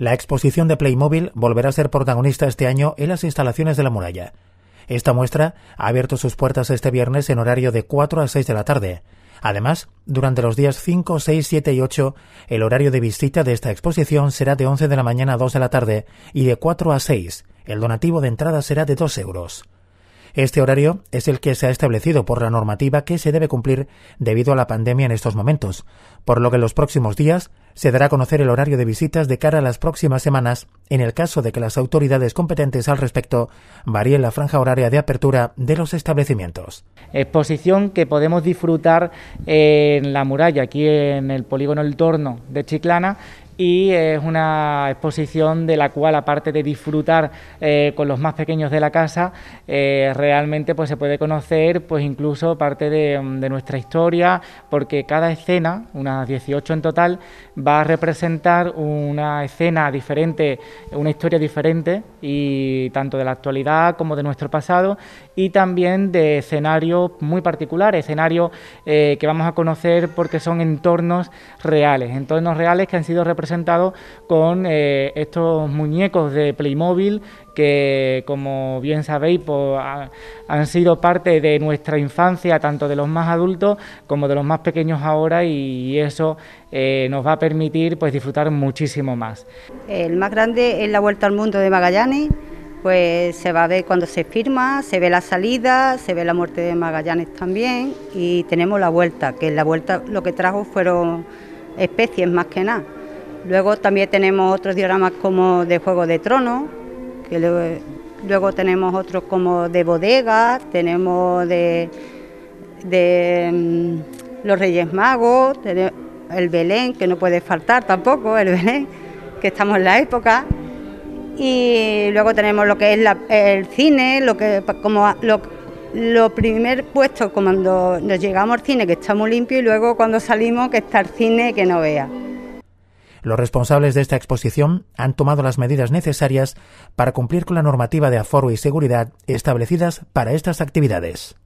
La exposición de Playmobil volverá a ser protagonista este año en las instalaciones de la muralla. Esta muestra ha abierto sus puertas este viernes en horario de 4 a 6 de la tarde. Además, durante los días 5, 6, 7 y 8, el horario de visita de esta exposición será de 11 de la mañana a 2 de la tarde y de 4 a 6. El donativo de entrada será de 2 euros. Este horario es el que se ha establecido por la normativa que se debe cumplir debido a la pandemia en estos momentos, por lo que en los próximos días se dará a conocer el horario de visitas de cara a las próximas semanas, en el caso de que las autoridades competentes al respecto varíen la franja horaria de apertura de los establecimientos. Exposición que podemos disfrutar en la muralla, aquí en el polígono El Torno de Chiclana, y es una exposición de la cual, aparte de disfrutar eh, con los más pequeños de la casa, eh, realmente pues, se puede conocer pues, incluso parte de, nuestra historia, porque cada escena, unas 18 en total, va a representar una escena diferente, una historia diferente, y tanto de la actualidad como de nuestro pasado, y también de escenarios muy particulares, escenarios eh, que vamos a conocer porque son entornos reales, entornos reales que han sido representados con eh, estos muñecos de Playmobil que como bien sabéis pues, han sido parte de nuestra infancia, tanto de los más adultos como de los más pequeños ahora y eso eh, nos va a permitir pues, disfrutar muchísimo más. El más grande es la Vuelta al Mundo de Magallanes, pues se va a ver cuando se firma, se ve la salida, se ve la muerte de Magallanes también y tenemos la vuelta, que la vuelta lo que trajo fueron especies más que nada Luego también tenemos otros dioramas como de Juego de Tronos, que luego, tenemos otros como de bodega, tenemos de, mm, los Reyes Magos, el Belén, que no puede faltar tampoco, el Belén, que estamos en la época. Y luego tenemos lo que es el cine, lo que como lo, lo primer puesto cuando nos llegamos al cine, que está muy limpio, y luego cuando salimos, que está el cine que no vea. Los responsables de esta exposición han tomado las medidas necesarias para cumplir con la normativa de aforo y seguridad establecidas para estas actividades.